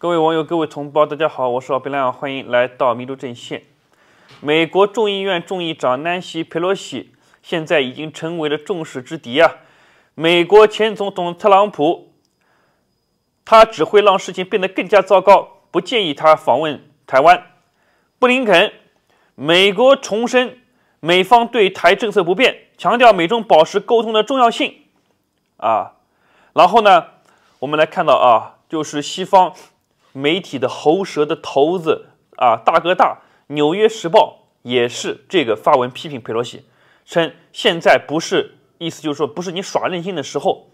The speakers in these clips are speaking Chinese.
各位网友，各位同胞，大家好，我是奥贝亮，欢迎来到民族阵线。美国众议院众议长南希·佩洛西现在已经成为了众矢之的啊！美国前总统特朗普，他只会让事情变得更加糟糕，不建议他访问台湾。布林肯，美国重申美方对台政策不变，强调美中保持沟通的重要性啊。然后呢，我们来看到啊，就是西方。媒体的喉舌的头子啊，大哥大《纽约时报》也是这个发文批评佩洛西，称现在不是意思就是说不是你耍任性的时候，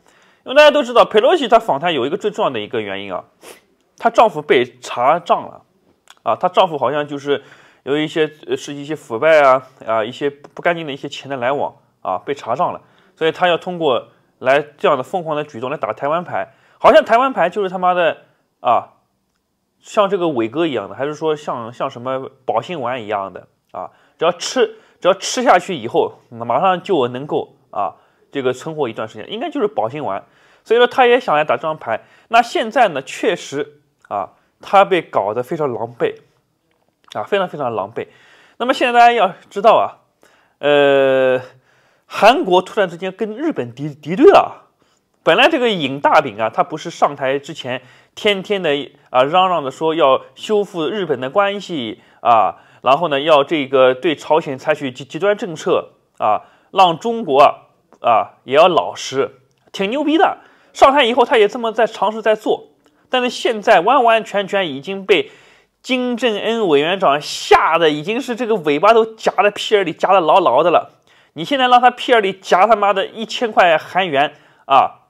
因为大家都知道佩洛西她访谈有一个最重要的一个原因啊，她丈夫被查账了啊，她丈夫好像就是有一些是一些腐败啊啊一些不干净的一些钱的来往啊被查账了，所以她要通过来这样的疯狂的举动来打台湾牌，好像台湾牌就是他妈的啊。像这个伟哥一样的，还是说像像什么保心丸一样的啊？只要吃，只要吃下去以后，马上就能够啊，这个存活一段时间，应该就是保心丸。所以说，他也想来打这张牌。那现在呢，确实啊，他被搞得非常狼狈啊，非常非常狼狈。那么现在大家要知道啊，呃，韩国突然之间跟日本敌敌对了。本来这个尹大饼啊，他不是上台之前天天的啊嚷嚷着说要修复日本的关系啊，然后呢要这个对朝鲜采取极极端政策啊，让中国啊也要老实，挺牛逼的。上台以后他也这么在尝试在做，但是现在完完全全已经被金正恩委员长吓得已经是这个尾巴都夹在屁眼里夹得牢牢的了。你现在让他屁眼里夹他妈的一千块韩元啊！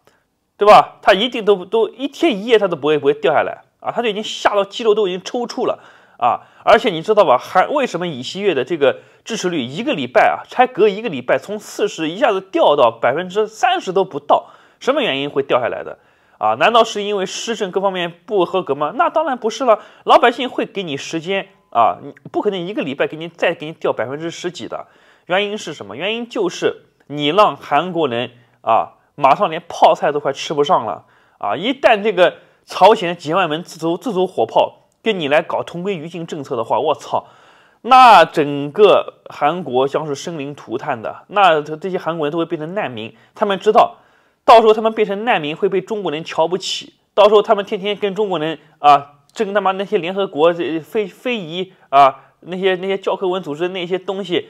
对吧？它一定都都一天一夜，它都不会不会掉下来啊！它就已经吓到肌肉都已经抽搐了啊！而且你知道吧，还为什么乙烯月的这个支持率一个礼拜啊，才隔一个礼拜，从四十一下子掉到百分之三十都不到，什么原因会掉下来的啊？难道是因为施政各方面不合格吗？那当然不是了，老百姓会给你时间啊，你不可能一个礼拜给你再给你掉百分之十几的。原因是什么？原因就是你让韩国人啊。马上连泡菜都快吃不上了啊！一旦这个朝鲜几万门自走自走火炮跟你来搞同归于尽政策的话，我操，那整个韩国将是生灵涂炭的。那这些韩国人都会变成难民。他们知道，到时候他们变成难民会被中国人瞧不起。到时候他们天天跟中国人啊争他妈那些联合国这非非遗啊那些那些教科文组织那些东西。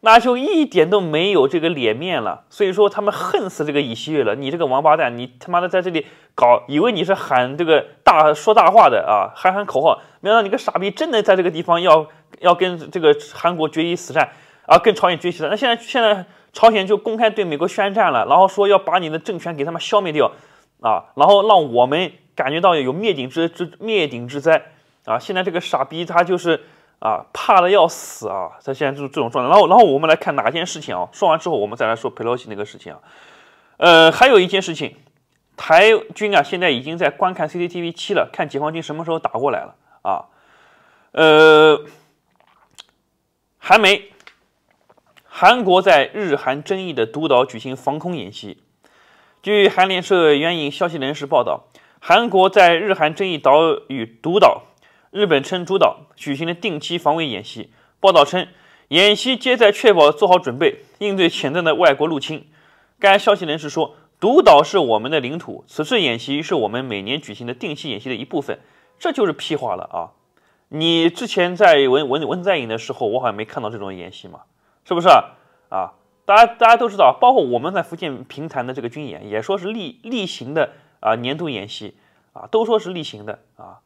那就一点都没有这个脸面了，所以说他们恨死这个以西月了。你这个王八蛋，你他妈的在这里搞，以为你是喊这个大说大话的啊，喊喊口号，没想到你个傻逼，真的在这个地方要要跟这个韩国决一死战啊，跟朝鲜决起战。那现在现在朝鲜就公开对美国宣战了，然后说要把你的政权给他们消灭掉啊，然后让我们感觉到有灭顶之之灭顶之灾啊。现在这个傻逼他就是。啊，怕的要死啊！他现在就是这种状态。然后，然后我们来看哪件事情啊？说完之后，我们再来说佩洛西那个事情啊。呃，还有一件事情，台军啊，现在已经在观看 CCTV 七了，看解放军什么时候打过来了啊？呃，韩媒，韩国在日韩争议的独岛举行防空演习。据韩联社援引消息人士报道，韩国在日韩争议岛屿独岛。日本称，主导举行了定期防卫演习。报道称，演习皆在确保做好准备，应对潜在的外国入侵。该消息人士说：“独岛是我们的领土，此次演习是我们每年举行的定期演习的一部分。”这就是屁话了啊！你之前在文文文在寅的时候，我好像没看到这种演习嘛？是不是啊？啊，大家大家都知道，包括我们在福建平潭的这个军演，也说是例例行的啊年度演习啊，都说是例行的啊。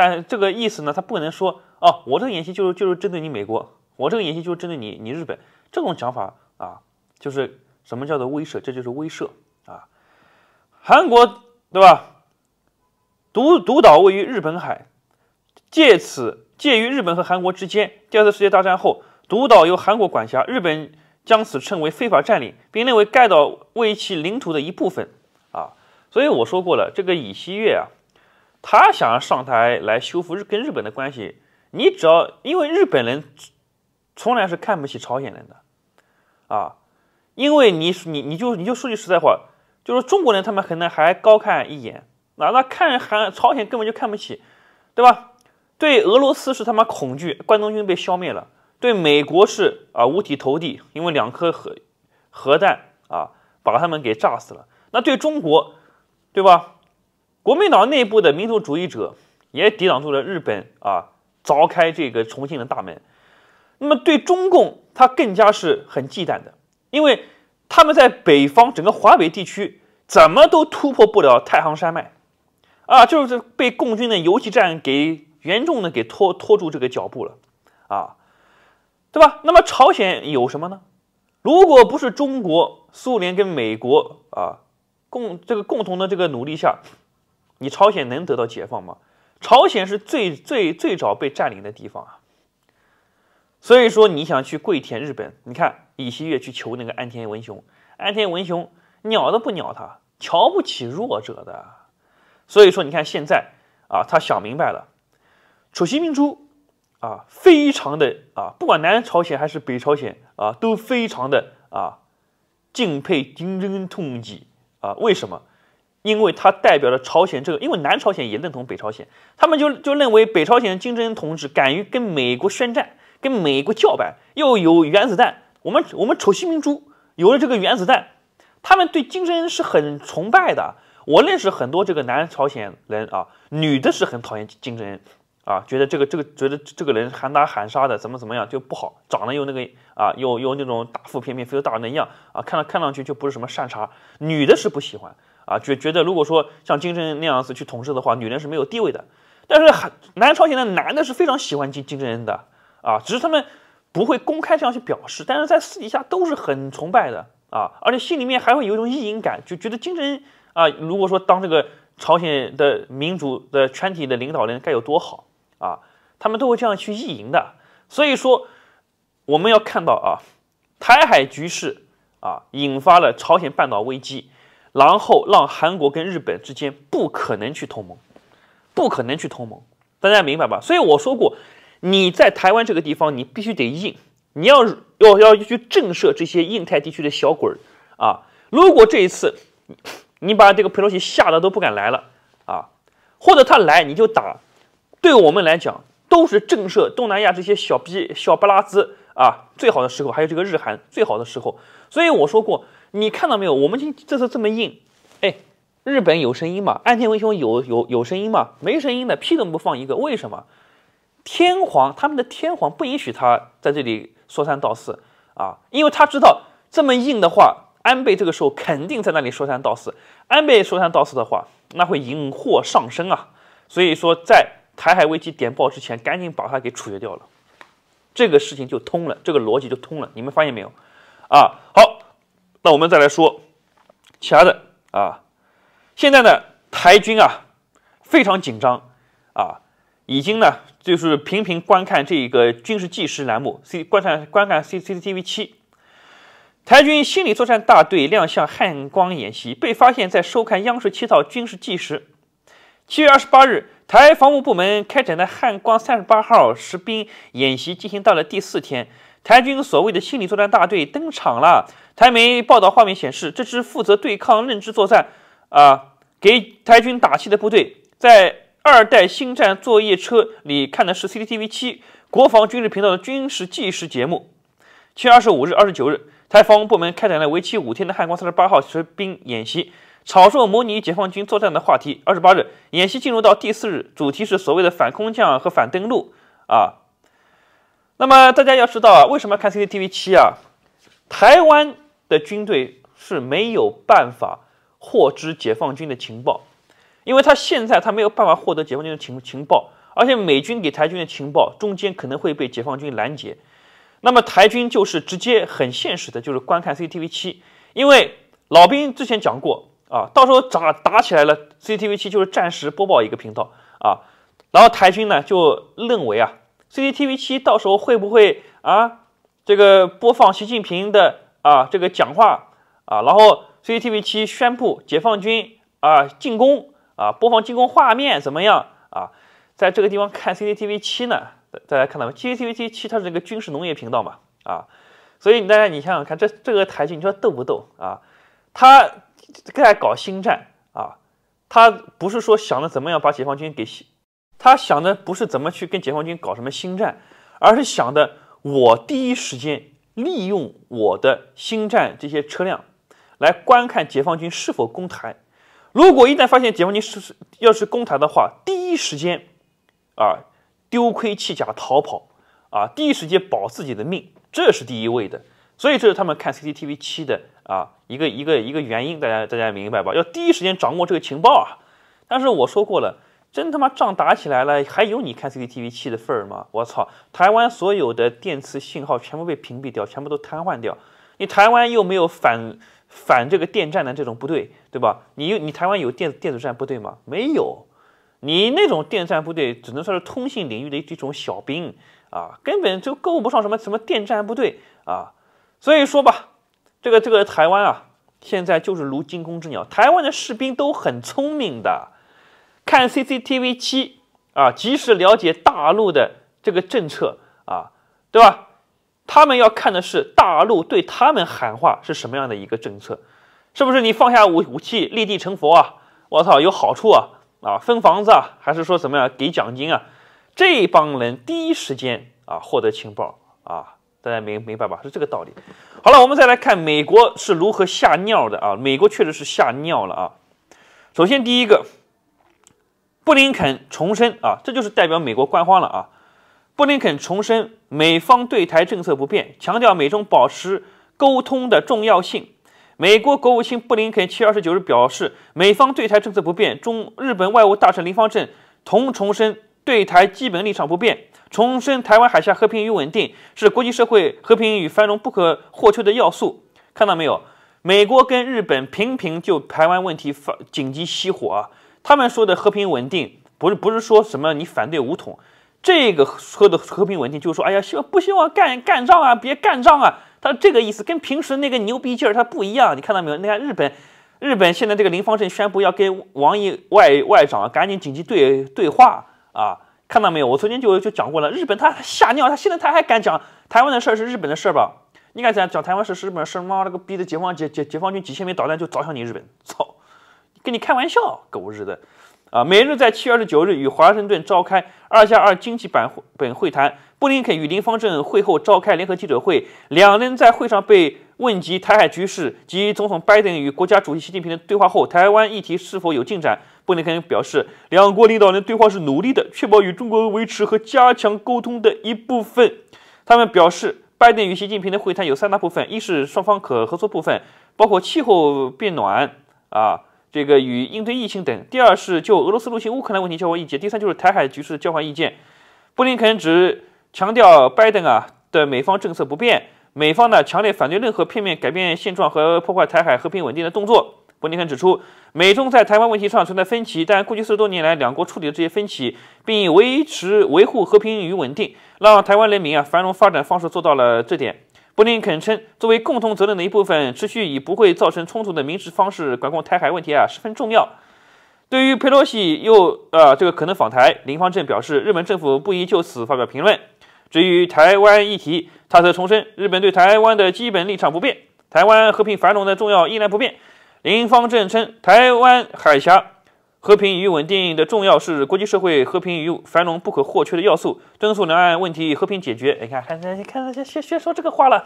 但这个意思呢，他不可能说哦，我这个演习就是就是针对你美国，我这个演习就是针对你你日本这种讲法啊，就是什么叫做威慑，这就是威慑啊。韩国对吧？独独岛位于日本海，借此介于日本和韩国之间。第二次世界大战后，独岛由韩国管辖，日本将此称为非法占领，并认为该岛为其领土的一部分啊。所以我说过了，这个乙西月啊。他想要上台来修复日跟日本的关系，你只要因为日本人从来是看不起朝鲜人的啊，因为你你你就你就说句实在话，就是中国人他们可能还高看一眼，那那看韩朝鲜根本就看不起，对吧？对俄罗斯是他妈恐惧，关东军被消灭了；对美国是啊五体投地，因为两颗核核弹啊把他们给炸死了。那对中国，对吧？国民党内部的民族主义者也抵挡住了日本啊，凿开这个重庆的大门。那么对中共，他更加是很忌惮的，因为他们在北方整个华北地区怎么都突破不了太行山脉啊，就是被共军的游击战给严重的给拖拖住这个脚步了啊，对吧？那么朝鲜有什么呢？如果不是中国、苏联跟美国啊共这个共同的这个努力下，你朝鲜能得到解放吗？朝鲜是最最最早被占领的地方啊，所以说你想去跪舔日本，你看李锡悦去求那个安田文雄，安田文雄鸟都不鸟他，瞧不起弱者的，所以说你看现在啊，他想明白了，楚席明珠啊，非常的啊，不管南朝鲜还是北朝鲜啊，都非常的啊敬佩丁真恩同志啊，为什么？因为它代表了朝鲜这个，因为南朝鲜也认同北朝鲜，他们就就认为北朝鲜金正恩同志敢于跟美国宣战，跟美国叫板，又有原子弹。我们我们丑西明珠》，有了这个原子弹，他们对金正恩是很崇拜的。我认识很多这个南朝鲜人啊，女的是很讨厌金正恩啊，觉得这个这个觉得这个人喊打喊杀的，怎么怎么样就不好，长得又那个啊，又又那种大腹便便、肥头大耳那样啊，看了看上去就不是什么善茬。女的是不喜欢。啊，觉觉得如果说像金正恩那样子去统治的话，女人是没有地位的。但是，南朝鲜的男的是非常喜欢金金正恩的啊，只是他们不会公开这样去表示，但是在私底下都是很崇拜的啊，而且心里面还会有一种意淫感，就觉得金正恩啊，如果说当这个朝鲜的民主的全体的领导人该有多好啊，他们都会这样去意淫的。所以说，我们要看到啊，台海局势啊，引发了朝鲜半岛危机。然后让韩国跟日本之间不可能去同盟，不可能去同盟，大家明白吧？所以我说过，你在台湾这个地方，你必须得硬，你要要要去震慑这些印太地区的小鬼儿啊！如果这一次你把这个佩洛西吓得都不敢来了啊，或者他来你就打，对我们来讲都是震慑东南亚这些小逼小不拉子啊最好的时候，还有这个日韩最好的时候。所以我说过。你看到没有？我们今这次这么硬，哎，日本有声音吗？岸田文雄有有有声音吗？没声音的，屁都不放一个。为什么？天皇他们的天皇不允许他在这里说三道四啊，因为他知道这么硬的话，安倍这个时候肯定在那里说三道四。安倍说三道四的话，那会引祸上身啊。所以说，在台海危机点爆之前，赶紧把他给处决掉了，这个事情就通了，这个逻辑就通了。你们发现没有？啊，好。那我们再来说其他的啊，现在呢，台军啊非常紧张啊，已经呢就是频频观看这个军事纪实栏目，C 观看观看 C C C T V 七，台军心理作战大队亮相汉光演习，被发现在收看央视七套军事纪实。七月二十八日，台防务部门开展的汉光三十八号实兵演习进行到了第四天。台军所谓的心理作战大队登场了。台媒报道画面显示，这支负责对抗认知作战、啊给台军打气的部队，在二代星战作业车里看的是 CCTV 七国防军事频道的军事纪实节目。七月二十五日、二十九日，台防务部门开展了为期五天的汉光三十八号实兵演习，炒作模拟解放军作战的话题。二十八日，演习进入到第四日，主题是所谓的反空降和反登陆啊。那么大家要知道啊，为什么要看 CCTV 七啊？台湾的军队是没有办法获知解放军的情报，因为他现在他没有办法获得解放军的情情报，而且美军给台军的情报中间可能会被解放军拦截。那么台军就是直接很现实的，就是观看 CCTV 七，因为老兵之前讲过啊，到时候打打起来了，CCTV 七就是暂时播报一个频道啊，然后台军呢就认为啊。CCTV 七到时候会不会啊，这个播放习近平的啊这个讲话啊，然后 CCTV 七宣布解放军啊进攻啊，播放进攻画面怎么样啊？在这个地方看 CCTV 七呢？再来看到吗？CCTV 七它是一个军事农业频道嘛啊，所以大家你想想看，这这个台剧你说逗不逗啊？他在搞星战啊，他不是说想着怎么样把解放军给。他想的不是怎么去跟解放军搞什么星战，而是想的我第一时间利用我的星战这些车辆来观看解放军是否攻台。如果一旦发现解放军是要是攻台的话，第一时间啊丢盔弃甲逃跑啊，第一时间保自己的命，这是第一位的。所以这是他们看 CCTV 七的啊一个一个一个原因，大家大家明白吧？要第一时间掌握这个情报啊！但是我说过了。真他妈仗打起来了，还有你看 CCTV 气的份儿吗？我操！台湾所有的电磁信号全部被屏蔽掉，全部都瘫痪掉。你台湾又没有反反这个电站的这种部队，对吧？你你台湾有电电子战部队吗？没有。你那种电站部队只能算是通信领域的这种小兵啊，根本就够不上什么什么电站部队啊。所以说吧，这个这个台湾啊，现在就是如惊弓之鸟。台湾的士兵都很聪明的。看 CCTV 七啊，及时了解大陆的这个政策啊，对吧？他们要看的是大陆对他们喊话是什么样的一个政策，是不是？你放下武武器，立地成佛啊？我操，有好处啊！啊，分房子啊，还是说怎么样给奖金啊？这帮人第一时间啊获得情报啊，大家明明白吧？是这个道理。好了，我们再来看美国是如何吓尿的啊！美国确实是吓尿了啊！首先第一个。布林肯重申啊，这就是代表美国官方了啊。布林肯重申美方对台政策不变，强调美中保持沟通的重要性。美国国务卿布林肯七月二十九日表示，美方对台政策不变。中日本外务大臣林方正同重申对台基本立场不变，重申台湾海峡和平与稳定是国际社会和平与繁荣不可或缺的要素。看到没有？美国跟日本频频就台湾问题发紧急熄火。他们说的和平稳定，不是不是说什么你反对武统，这个说的和平稳定就是说，哎呀希望不希望干干仗啊，别干仗啊，他这个意思跟平时那个牛逼劲儿他不一样，你看到没有？你看日本，日本现在这个林方正宣布要跟王毅外外长赶紧紧急对对话啊，看到没有？我昨天就就讲过了，日本他吓尿，他现在他还敢讲台湾的事儿是日本的事儿吧？你敢讲讲台湾是日本事？妈了个逼的，解放解解解放军几千枚导弹就砸向你日本，操！跟你开玩笑，狗日的！啊，美日在七月二十九日与华盛顿召开“二加二”经济版本会谈，布林肯与林方正会后召开联合记者会，两人在会上被问及台海局势及总统拜登与国家主席习近平的对话后，台湾议题是否有进展？布林肯表示，两国领导人对话是努力的，确保与中国维持和加强沟通的一部分。他们表示，拜登与习近平的会谈有三大部分，一是双方可合作部分，包括气候变暖啊。这个与应对疫情等。第二是就俄罗斯入侵乌克兰问题交换意见。第三就是台海局势的交换意见。布林肯只强调拜登啊的美方政策不变，美方呢强烈反对任何片面改变现状和破坏台海和平稳定的动作。布林肯指出，美中在台湾问题上存在分歧，但过去四十多年来，两国处理了这些分歧，并维持维护和平与稳定，让台湾人民啊繁荣发展方式做到了这点。布林肯称，作为共同责任的一部分，持续以不会造成冲突的民事方式管控台海问题啊十分重要。对于佩洛西又啊这个可能访台，林方正表示，日本政府不宜就此发表评论。至于台湾议题，他则重申，日本对台湾的基本立场不变，台湾和平繁荣的重要依然不变。林方正称，台湾海峡。和平与稳定的重要是国际社会和平与繁荣不可或缺的要素。敦促两岸问题和平解决。你看，看，你看，先先说这个话了。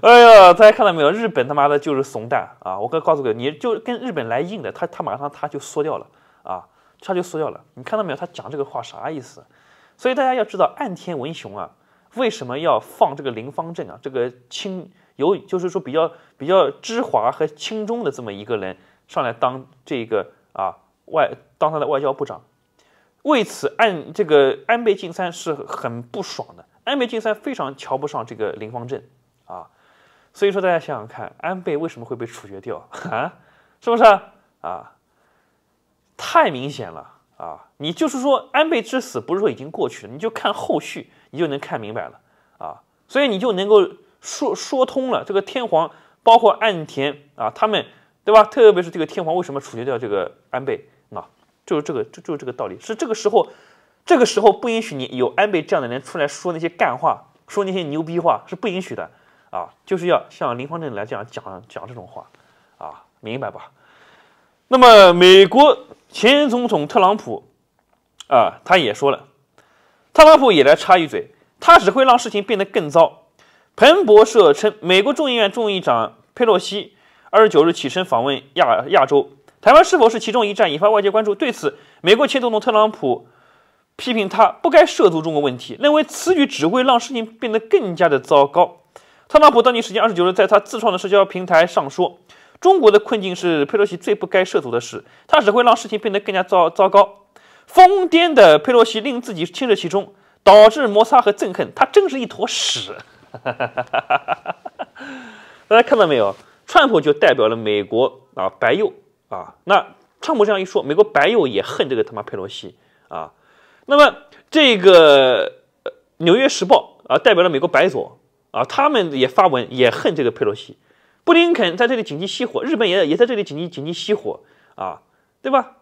哎呀，大家看到没有？日本他妈的就是怂蛋啊！我可告诉你，你就跟日本来硬的，他他马上他就缩掉了啊，他就缩掉了。你看到没有？他讲这个话啥意思？所以大家要知道，岸田文雄啊，为什么要放这个林方正啊？这个轻有就是说比较比较知华和轻中的这么一个人。上来当这个啊外当他的外交部长，为此安这个安倍晋三是很不爽的，安倍晋三非常瞧不上这个林芳正啊，所以说大家想想看，安倍为什么会被处决掉 啊？是不是啊？太明显了啊！你就是说安倍之死不是说已经过去了，你就看后续，你就能看明白了啊，所以你就能够说说通了。这个天皇包括岸田啊，他们。对吧？特别是这个天皇为什么处决掉这个安倍啊？就是这个，就就是这个道理。是这个时候，这个时候不允许你有安倍这样的人出来说那些干话，说那些牛逼话是不允许的啊！就是要像林方正来这样讲讲这种话啊，明白吧？那么，美国前总统特朗普啊，他也说了，特朗普也来插一嘴，他只会让事情变得更糟。彭博社称，美国众议院众议长佩洛西。二十九日起身访问亚亚洲，台湾是否是其中一站，引发外界关注。对此，美国前总统特朗普批评他不该涉足中国问题，认为此举只会让事情变得更加的糟糕。特朗普当地时间二十九日在他自创的社交平台上说：“中国的困境是佩洛西最不该涉足的事，他只会让事情变得更加糟糟糕。”疯癫的佩洛西令自己牵涉其中，导致摩擦和憎恨。他真是一坨屎！大家看到没有？川普就代表了美国啊白右啊，那川普这样一说，美国白右也恨这个他妈佩洛西啊。那么这个纽约时报啊，代表了美国白左啊，他们也发文也恨这个佩洛西。布林肯在这里紧急熄火，日本也也在这里紧急紧急熄火啊，对吧？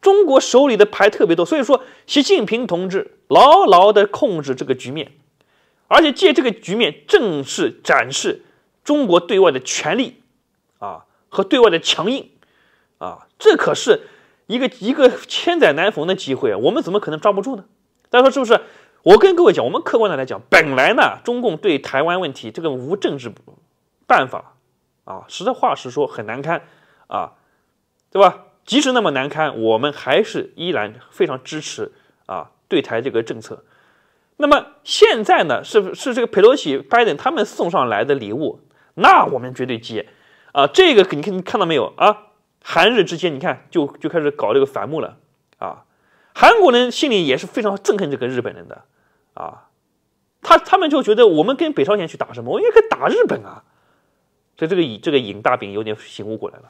中国手里的牌特别多，所以说习近平同志牢牢地控制这个局面，而且借这个局面正式展示。中国对外的权力，啊和对外的强硬，啊，这可是一个一个千载难逢的机会，我们怎么可能抓不住呢？大家说是不是？我跟各位讲，我们客观的来讲，本来呢，中共对台湾问题这个无政治办法，啊，实在话实说很难堪，啊，对吧？即使那么难堪，我们还是依然非常支持啊，对台这个政策。那么现在呢，是是这个佩洛西拜登他们送上来的礼物。那我们绝对接，啊，这个你看你看到没有啊？韩日之间，你看就就开始搞这个反目了啊。韩国人心里也是非常憎恨这个日本人的，啊，他他们就觉得我们跟北朝鲜去打什么，我应该打日本啊。所以这个尹这个尹大饼有点醒悟过来了，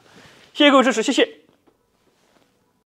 谢谢各位支持，谢谢。